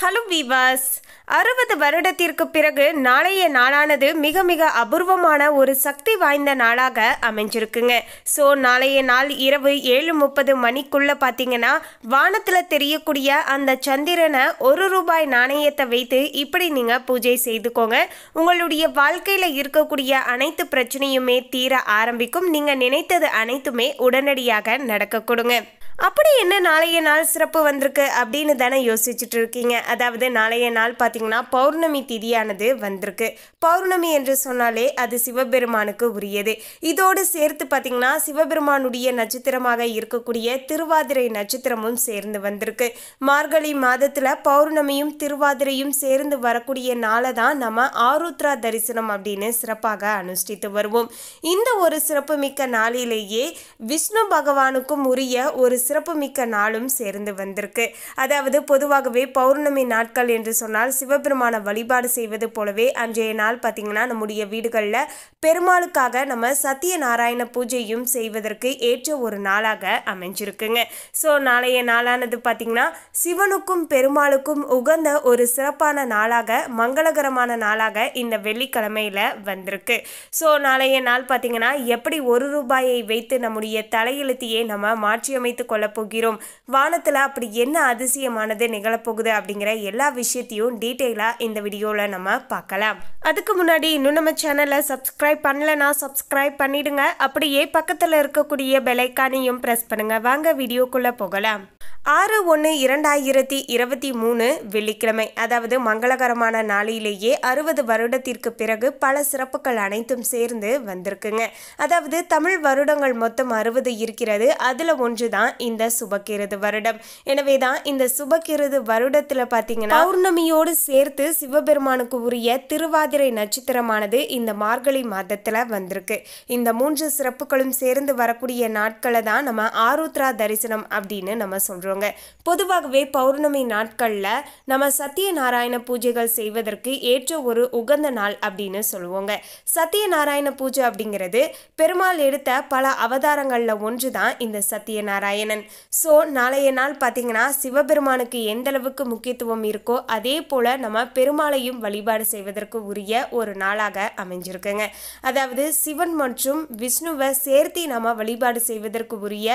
hello வீவாஸ் அறுபது வருடத்திற்கு பிறகு நாளைய நாளானது மிக மிக அபூர்வமான ஒரு சக்தி வாய்ந்த நாளாக அமைஞ்சிருக்குங்க ஸோ நாளைய நாள் இரவு ஏழு முப்பது மணிக்குள்ளே பார்த்தீங்கன்னா வானத்தில் தெரியக்கூடிய அந்த சந்திரனை ஒரு ரூபாய் நாணயத்தை வைத்து இப்படி நீங்கள் பூஜை செய்துக்கோங்க உங்களுடைய வாழ்க்கையில் இருக்கக்கூடிய அனைத்து பிரச்சனையுமே தீர ஆரம்பிக்கும் நீங்கள் நினைத்தது அனைத்துமே உடனடியாக நடக்க கொடுங்க அப்படி என்ன நாளைய நாள் சிறப்பு வந்திருக்கு அப்படின்னு தானே யோசிச்சுட்டு இருக்கீங்க அதாவது நாளைய நாள் பார்த்தீங்கன்னா பௌர்ணமி திதியானது வந்திருக்கு பௌர்ணமி என்று சொன்னாலே அது சிவபெருமானுக்கு உரியது இதோடு சேர்த்து பார்த்தீங்கன்னா சிவபெருமானுடைய நட்சத்திரமாக இருக்கக்கூடிய திருவாதிரை நட்சத்திரமும் சேர்ந்து வந்திருக்கு மார்கழி மாதத்தில் பௌர்ணமியும் திருவாதிரையும் சேர்ந்து வரக்கூடிய நாளை தான் நம்ம ஆருத்ரா தரிசனம் அப்படின்னு சிறப்பாக அனுஷ்டித்து வருவோம் இந்த ஒரு சிறப்புமிக்க நாளிலேயே விஷ்ணு பகவானுக்கும் உரிய ஒரு சிறப்புமிக்க நாளும் சேர்ந்து வந்திருக்கு அதாவது பொதுவாகவே பௌர்ணமி நாட்கள் என்று சொன்னால் சிவபெருமான வழிபாடு செய்வது போலவே அன்றைய நாள் பார்த்திங்கன்னா நம்முடைய வீடுகளில் பெருமாளுக்காக நம்ம சத்திய நாராயண பூஜையும் செய்வதற்கு ஏற்ற ஒரு நாளாக அமைஞ்சிருக்குங்க ஸோ நாளைய நாளானது பார்த்திங்கன்னா சிவனுக்கும் பெருமாளுக்கும் உகந்த ஒரு சிறப்பான நாளாக மங்களகரமான நாளாக இந்த வெள்ளிக்கிழமையில் வந்திருக்கு ஸோ நாளைய நாள் பார்த்திங்கன்னா எப்படி ஒரு ரூபாயை வைத்து நம்முடைய தலையெழுத்தியை நம்ம மாற்றியமைத்து கொள்ளப் போகிறோம் வானத்தில் அப்படி என்ன அதிசயமானது நிகழப்போகுது அப்படிங்கிற எல்லா விஷயத்தையும் டீட்டெயிலாக இந்த வீடியோவில் நம்ம பார்க்கலாம் அதுக்கு முன்னாடி இன்னும் நம்ம சேனலை சப்ஸ்கிரைப் பண்ணலன்னா சப்ஸ்கிரைப் பண்ணிடுங்க அப்படியே பக்கத்தில் இருக்கக்கூடிய பெலைக்கானையும் ப்ரெஸ் பண்ணுங்கள் வாங்க வீடியோக்குள்ளே போகலாம் ஆறு ஒன்று இரண்டாயிரத்தி இருபத்தி மூணு வெள்ளிக்கிழமை அதாவது மங்களகரமான நாளிலேயே அறுபது வருடத்திற்கு பிறகு பல சிறப்புகள் அனைத்தும் சேர்ந்து வந்திருக்குங்க அதாவது தமிழ் வருடங்கள் மொத்தம் அறுபது இருக்கிறது அதில் ஒன்று தான் இந்த சுபக்கிருது வருடம் எனவே தான் இந்த சுபக்கிருது வருடத்தில் பார்த்தீங்கன்னா பௌர்ணமியோடு சேர்த்து சிவபெருமானுக்கு உரிய திருவாதிரை நட்சத்திரமானது இந்த மார்கழி மாதத்தில் வந்திருக்கு இந்த மூன்று சிறப்புகளும் சேர்ந்து வரக்கூடிய நாட்களை தான் நம்ம ஆருத்ரா தரிசனம் அப்படின்னு நம்ம சொல்லுவோம் சொல்கிறோங்க பொதுவாகவே பௌர்ணமி நாட்களில் நம்ம நாராயண பூஜைகள் செய்வதற்கு ஏற்ற ஒரு உகந்த நாள் அப்படின்னு சொல்லுவோங்க நாராயண பூஜை அப்படிங்கிறது பெருமாள் எடுத்த பல அவதாரங்களில் ஒன்று தான் இந்த நாராயணன் ஸோ நாளைய நாள் பார்த்தீங்கன்னா சிவபெருமானுக்கு எந்த அளவுக்கு முக்கியத்துவம் இருக்கோ அதே போல் நம்ம பெருமாளையும் வழிபாடு செய்வதற்கு உரிய ஒரு நாளாக அமைஞ்சிருக்குங்க அதாவது சிவன் மற்றும் விஷ்ணுவை சேர்த்து நம்ம வழிபாடு செய்வதற்கு உரிய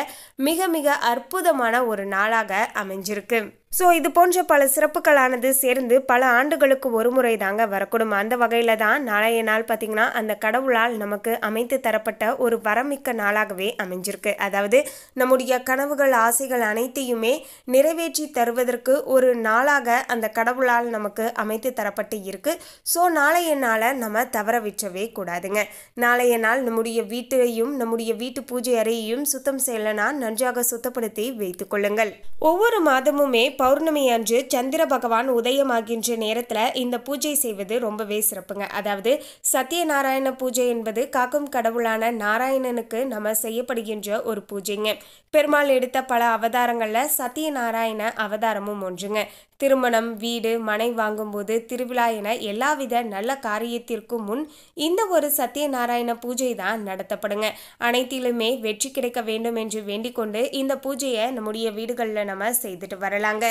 மிக மிக அற்புதமான ஒரு நாளாக அமைஞ்சிருக்கு ஸோ இது போன்ற பல சிறப்புகளானது சேர்ந்து பல ஆண்டுகளுக்கு ஒரு முறை தாங்க வரக்கூடும் அந்த வகையில் தான் நாளைய நாள் பார்த்திங்கன்னா அந்த கடவுளால் நமக்கு அமைத்து தரப்பட்ட ஒரு வரமிக்க நாளாகவே அமைஞ்சிருக்கு அதாவது நம்முடைய கனவுகள் ஆசைகள் அனைத்தையுமே நிறைவேற்றி தருவதற்கு ஒரு நாளாக அந்த கடவுளால் நமக்கு அமைத்து தரப்பட்டு இருக்குது ஸோ நாளைய நாளை நம்ம தவற விற்றவே கூடாதுங்க நாளைய நாள் நம்முடைய வீட்டையும் நம்முடைய வீட்டு பூஜை அறையையும் சுத்தம் செய்யலைன்னா நன்றாக சுத்தப்படுத்தி வைத்துக்கொள்ளுங்கள் ஒவ்வொரு மாதமுமே பௌர்ணமி அன்று சந்திர பகவான் உதயமாகின்ற நேரத்தில் இந்த பூஜை செய்வது ரொம்பவே சிறப்புங்க அதாவது சத்திய நாராயண பூஜை என்பது காக்கும் கடவுளான நாராயணனுக்கு நம்ம செய்யப்படுகின்ற ஒரு பூஜைங்க பெருமாள் எடுத்த பல அவதாரங்களில் சத்திய நாராயண அவதாரமும் ஒன்றுங்க திருமணம் வீடு மனை வாங்கும்போது திருவிழா என எல்லாவித நல்ல காரியத்திற்கும் முன் இந்த ஒரு சத்திய நாராயண பூஜை தான் நடத்தப்படுங்க அனைத்திலுமே வெற்றி கிடைக்க வேண்டும் என்று வேண்டிக் கொண்டு இந்த பூஜையை நம்முடைய வீடுகளில் நம்ம செய்துட்டு வரலாங்க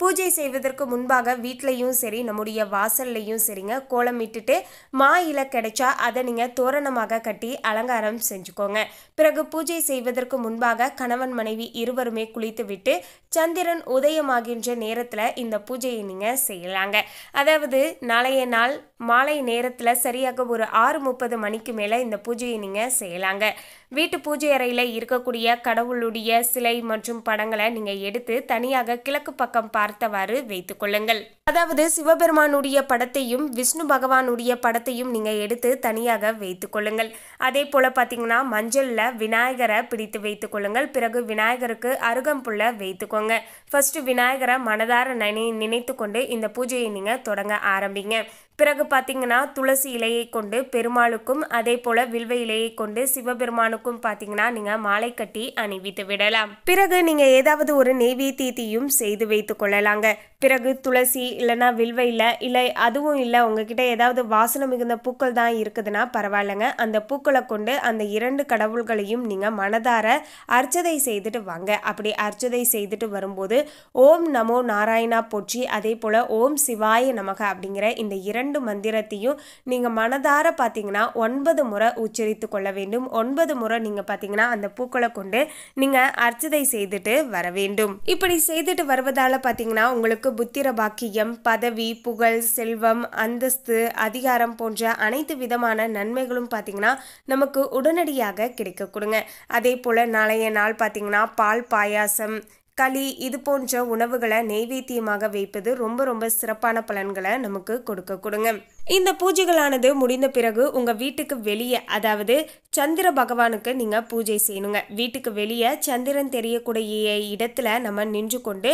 பூஜை செய்வதற்கு முன்பாக வீட்லேயும் சரி நம்முடைய வாசல்லையும் சரிங்க கோலம் இட்டுட்டு மா இலை கிடைச்சா அதை நீங்கள் தோரணமாக கட்டி அலங்காரம் செஞ்சுக்கோங்க பிறகு பூஜை செய்வதற்கு முன்பாக கணவன் மனைவி இருவருமே குளித்துவிட்டு சந்திரன் உதயமாகின்ற நேரத்தில் இந்த பூஜையை நீங்கள் செய்யலாங்க அதாவது நாளைய நாள் மாலை நேரத்தில் சரியாக ஒரு ஆறு முப்பது மணிக்கு மேலே இந்த பூஜையை நீங்கள் செய்யலாங்க வீட்டு பூஜை அறையில் இருக்கக்கூடிய கடவுளுடைய சிலை மற்றும் படங்களை நீங்கள் எடுத்து தனியாக கிழக்கு பக்கம் பார்த்தவாறு வைத்துக்கொள்ளுங்கள் அதாவது சிவபெருமானுடைய படத்தையும் விஷ்ணு பகவானுடைய படத்தையும் நீங்கள் எடுத்து தனியாக வைத்து கொள்ளுங்கள் அதே போல் பார்த்தீங்கன்னா மஞ்சளில் விநாயகரை பிடித்து வைத்து கொள்ளுங்கள் பிறகு விநாயகருக்கு அருகம்புள்ள வைத்துக்கோங்க ஃபர்ஸ்ட் விநாயகரை மனதார நினை நினைத்து கொண்டு இந்த பூஜையை நீங்கள் தொடங்க ஆரம்பிங்க பிறகு பார்த்தீங்கன்னா துளசி இலையை கொண்டு பெருமாளுக்கும் அதே போல் வில்வ இலையை கொண்டு சிவபெருமானுக்கும் பார்த்தீங்கன்னா நீங்கள் மாலை கட்டி அணிவித்து விடலாம் பிறகு நீங்கள் ஏதாவது ஒரு நெய்வேத்தியத்தையும் செய்து வைத்து கொள்ளலாங்க பிறகு துளசி இல்லைனா வில்வை இல்லை இல்லை அதுவும் இல்லை உங்ககிட்ட ஏதாவது வாசனை மிகுந்த பூக்கள் தான் இருக்குதுன்னா பரவாயில்லைங்க அந்த பூக்களை கொண்டு அந்த இரண்டு கடவுள்களையும் நீங்கள் மனதார அர்ச்சதை செய்துட்டு வாங்க அப்படி அர்ச்சதை செய்துட்டு வரும்போது ஓம் நமோ நாராயணா போற்றி அதே போல் ஓம் சிவாய நமக அப்படிங்கிற இந்த இரண்டு மந்திரத்தையும் நீங்கள் மனதார பார்த்தீங்கன்னா ஒன்பது முறை உச்சரித்து கொள்ள வேண்டும் ஒன்பது முறை நீங்கள் பார்த்தீங்கன்னா அந்த பூக்களை கொண்டு நீங்கள் அர்ச்சதை செய்துட்டு வர வேண்டும் இப்படி செய்துட்டு வருவதால் பார்த்தீங்கன்னா உங்களுக்கு புத்திர பாக்கியம் ராஜ்யம் பதவி புகழ் செல்வம் அந்தஸ்து அதிகாரம் போன்ற அனைத்து விதமான நன்மைகளும் பார்த்தீங்கன்னா நமக்கு உடனடியாக கிடைக்க கொடுங்க அதே போல் நாளைய நாள் பார்த்திங்கன்னா பால் பாயாசம் களி இது போன்ற உணவுகளை நெய்வேத்தியமாக வைப்பது ரொம்ப ரொம்ப சிறப்பான பலன்களை நமக்கு கொடுக்க கொடுங்க இந்த பூஜைகளானது முடிந்த பிறகு உங்கள் வீட்டுக்கு வெளியே அதாவது சந்திர பகவானுக்கு நீங்கள் பூஜை செய்யணுங்க வீட்டுக்கு வெளியே சந்திரன் தெரியக்கூடிய இடத்துல நம்ம நின்று கொண்டு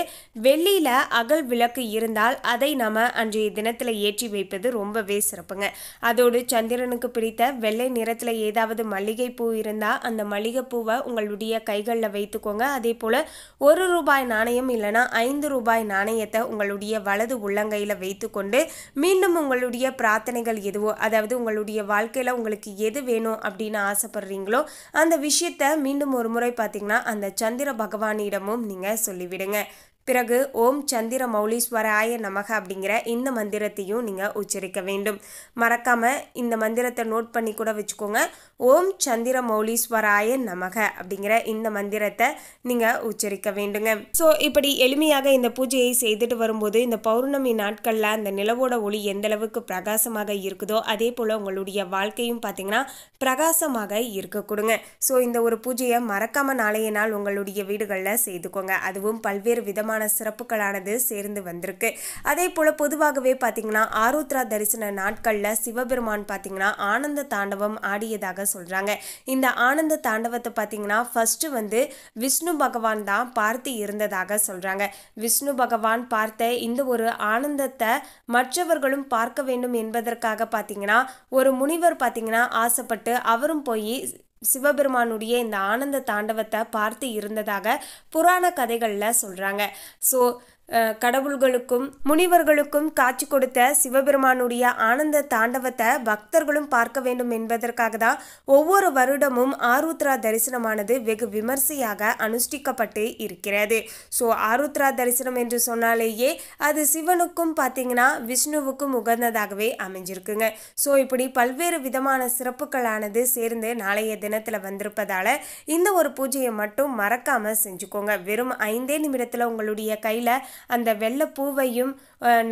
வெளியில் அகல் விளக்கு இருந்தால் அதை நம்ம அன்றைய தினத்தில் ஏற்றி வைப்பது ரொம்பவே சிறப்புங்க அதோடு சந்திரனுக்கு பிடித்த வெள்ளை நிறத்தில் ஏதாவது மல்லிகை பூ இருந்தால் அந்த மல்லிகை பூவை உங்களுடைய கைகளில் வைத்துக்கோங்க அதே போல் ஒரு ரூபாய் நாணயம் இல்லைனா ஐந்து ரூபாய் நாணயத்தை உங்களுடைய வலது உள்ளங்கையில் வைத்துக்கொண்டு மீண்டும் உங்களுடைய பிரார்த்தனைகள் எதுவோ அதாவது உங்களுடைய வாழ்க்கையில் உங்களுக்கு எது வேணும் அப்படின்னு ஆசைப்படுறீங்களோ அந்த விஷயத்த மீண்டும் ஒரு முறை பார்த்தீங்கன்னா அந்த சந்திர பகவானிடமும் நீங்கள் சொல்லிவிடுங்க பிறகு ஓம் சந்திர மௌலீஸ்வராய நமக அப்படிங்கிற இந்த மந்திரத்தையும் நீங்கள் உச்சரிக்க வேண்டும் மறக்காமல் இந்த மந்திரத்தை நோட் பண்ணி கூட வச்சுக்கோங்க ஓம் சந்திர மௌலீஸ்வராய நமக அப்படிங்கிற இந்த மந்திரத்தை நீங்கள் உச்சரிக்க வேண்டுங்க ஸோ இப்படி எளிமையாக இந்த பூஜையை செய்துட்டு வரும்போது இந்த பௌர்ணமி நாட்களில் அந்த நிலவோட ஒளி எந்த அளவுக்கு பிரகாசமாக இருக்குதோ அதே போல் உங்களுடைய வாழ்க்கையும் பார்த்தீங்கன்னா பிரகாசமாக இருக்க கொடுங்க ஸோ இந்த ஒரு பூஜையை மறக்காமல் நாளைய நாள் உங்களுடைய வீடுகளில் செய்துக்கோங்க அதுவும் பல்வேறு விதமான விதமான சிறப்புகளானது சேர்ந்து வந்திருக்கு அதே போல் பொதுவாகவே பார்த்தீங்கன்னா ஆருத்ரா தரிசன நாட்களில் சிவபெருமான் பார்த்திங்கன்னா ஆனந்த தாண்டவம் ஆடியதாக சொல்கிறாங்க இந்த ஆனந்த தாண்டவத்தை பார்த்திங்கன்னா ஃபஸ்ட்டு வந்து விஷ்ணு பகவான் தான் பார்த்து இருந்ததாக சொல்கிறாங்க விஷ்ணு பகவான் பார்த்த இந்த ஒரு ஆனந்தத்தை மற்றவர்களும் பார்க்க வேண்டும் என்பதற்காக பார்த்திங்கன்னா ஒரு முனிவர் பார்த்திங்கன்னா ஆசைப்பட்டு அவரும் போய் சிவபெருமானுடைய இந்த ஆனந்த தாண்டவத்தை பார்த்து இருந்ததாக புராண கதைகளில் சொல்கிறாங்க ஸோ கடவுள்களுக்கும் முனிவர்களுக்கும் காட்சி கொடுத்த சிவபெருமானுடைய ஆனந்த தாண்டவத்தை பக்தர்களும் பார்க்க வேண்டும் என்பதற்காக தான் ஒவ்வொரு வருடமும் ஆருத்ரா தரிசனமானது வெகு விமர்சையாக அனுஷ்டிக்கப்பட்டு இருக்கிறது ஸோ ஆருத்ரா தரிசனம் என்று சொன்னாலேயே அது சிவனுக்கும் பார்த்தீங்கன்னா விஷ்ணுவுக்கும் உகந்ததாகவே அமைஞ்சிருக்குங்க ஸோ இப்படி பல்வேறு விதமான சிறப்புகளானது சேர்ந்து நாளைய தினத்தில் வந்திருப்பதால் இந்த ஒரு பூஜையை மட்டும் மறக்காமல் செஞ்சுக்கோங்க வெறும் ஐந்தே நிமிடத்தில் உங்களுடைய கையில் அந்த வெள்ளப்பூவையும்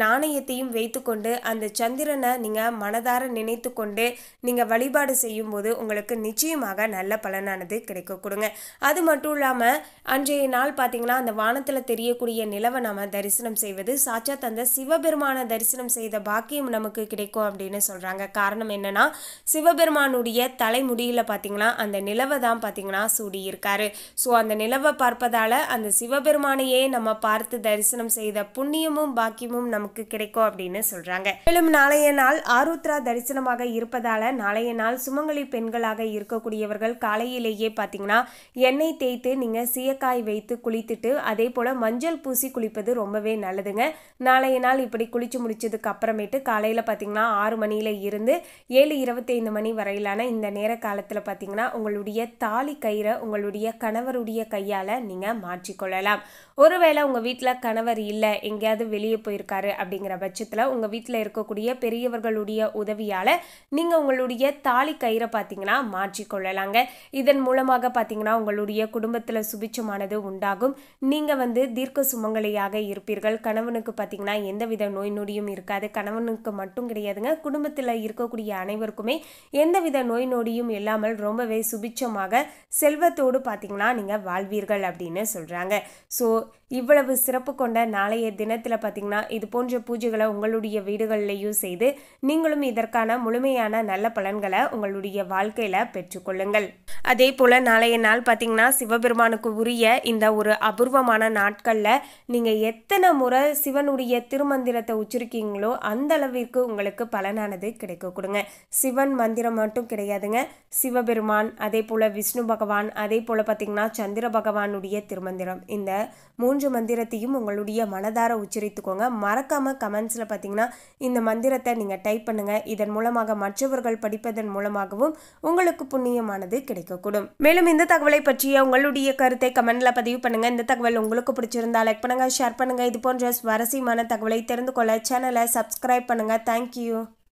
நாணயத்தையும் வைத்துக்கொண்டு அந்த சந்திரனை நீங்கள் மனதார நினைத்து கொண்டு நீங்கள் வழிபாடு செய்யும்போது உங்களுக்கு நிச்சயமாக நல்ல பலனானது கிடைக்க கொடுங்க அது மட்டும் இல்லாமல் அன்றைய நாள் பார்த்தீங்கன்னா அந்த வானத்தில் தெரியக்கூடிய நிலவை நம்ம தரிசனம் செய்வது சாட்சாத் அந்த சிவபெருமானை தரிசனம் செய்த பாக்கியம் நமக்கு கிடைக்கும் அப்படின்னு சொல்கிறாங்க காரணம் என்னென்னா சிவபெருமானுடைய தலைமுடியில் பார்த்திங்கன்னா அந்த நிலவை தான் பார்த்தீங்கன்னா சூடியிருக்காரு ஸோ அந்த நிலவை பார்ப்பதால் அந்த சிவபெருமானையே நம்ம பார்த்து தரிசனம் செய்த புண்ணியமும் பாக்கியமும் லாபமும் நமக்கு கிடைக்கும் அப்படின்னு சொல்றாங்க மேலும் நாளைய நாள் ஆருத்ரா தரிசனமாக இருப்பதால நாளைய நாள் சுமங்கலி பெண்களாக இருக்கக்கூடியவர்கள் காலையிலேயே பார்த்தீங்கன்னா எண்ணெய் தேய்த்து நீங்க சீயக்காய் வைத்து குளித்துட்டு அதே போல மஞ்சள் பூசி குளிப்பது ரொம்பவே நல்லதுங்க நாளைய நாள் இப்படி குளிச்சு முடிச்சதுக்கு அப்புறமேட்டு காலையில பார்த்தீங்கன்னா ஆறு மணியில இருந்து ஏழு இருபத்தைந்து மணி வரையிலான இந்த நேர காலத்தில் பார்த்தீங்கன்னா உங்களுடைய தாலி கயிறை உங்களுடைய கணவருடைய கையால நீங்க மாற்றிக்கொள்ளலாம் ஒருவேளை உங்க வீட்டில் கணவர் இல்லை எங்கேயாவது வெளியே போயிருக்க இருக்காரு அப்படிங்கிற பட்சத்தில் உங்கள் வீட்டில் இருக்கக்கூடிய பெரியவர்களுடைய உதவியால் நீங்கள் உங்களுடைய தாலி கயிறை பார்த்தீங்கன்னா மாற்றிக்கொள்ளலாங்க இதன் மூலமாக பார்த்தீங்கன்னா உங்களுடைய குடும்பத்தில் சுபிச்சமானது உண்டாகும் நீங்கள் வந்து தீர்க்க சுமங்கலியாக இருப்பீர்கள் கணவனுக்கு பார்த்தீங்கன்னா எந்தவித நோய் நொடியும் இருக்காது கணவனுக்கு மட்டும் கிடையாதுங்க குடும்பத்தில் இருக்கக்கூடிய அனைவருக்குமே எந்தவித நோய் நொடியும் இல்லாமல் ரொம்பவே சுபிச்சமாக செல்வத்தோடு பார்த்தீங்கன்னா நீங்கள் வாழ்வீர்கள் அப்படின்னு சொல்கிறாங்க ஸோ இவ்வளவு சிறப்பு கொண்ட நாளைய தினத்தில் பார்த்தீங்கன்னா இது போன்ற பூஜைகளை உங்களுடைய வீடுகள்லையும் செய்து நீங்களும் இதற்கான முழுமையான நல்ல பலன்களை உங்களுடைய வாழ்க்கையில் பெற்றுக்கொள்ளுங்கள் அதே போல் நாளைய நாள் பார்த்திங்கன்னா சிவபெருமானுக்கு உரிய இந்த ஒரு அபூர்வமான நாட்களில் நீங்கள் எத்தனை முறை சிவனுடைய திருமந்திரத்தை உச்சரிக்கீங்களோ அந்த அளவிற்கு உங்களுக்கு பலனானது கிடைக்க கொடுங்க சிவன் மந்திரம் மட்டும் கிடையாதுங்க சிவபெருமான் அதே போல் விஷ்ணு பகவான் அதே போல் பார்த்திங்கன்னா சந்திர பகவானுடைய திருமந்திரம் இந்த மூன்று மந்திரத்தையும் உங்களுடைய மனதார உச்சரித்துக்கோங்க மறக்காமல் கமெண்ட்ஸில் பார்த்தீங்கன்னா இந்த மந்திரத்தை நீங்கள் டைப் பண்ணுங்கள் இதன் மூலமாக மற்றவர்கள் படிப்பதன் மூலமாகவும் உங்களுக்கு புண்ணியமானது கிடைக்கக்கூடும் மேலும் இந்த தகவலை பற்றிய உங்களுடைய கருத்தை கமெண்டில் பதிவு பண்ணுங்கள் இந்த தகவல் உங்களுக்கு பிடிச்சிருந்தா லைக் பண்ணுங்கள் ஷேர் பண்ணுங்கள் இது போன்ற சுவாரஸ்யமான தகவலை தெரிந்து கொள்ள சேனலை சப்ஸ்கிரைப் பண்ணுங்கள் தேங்க்யூ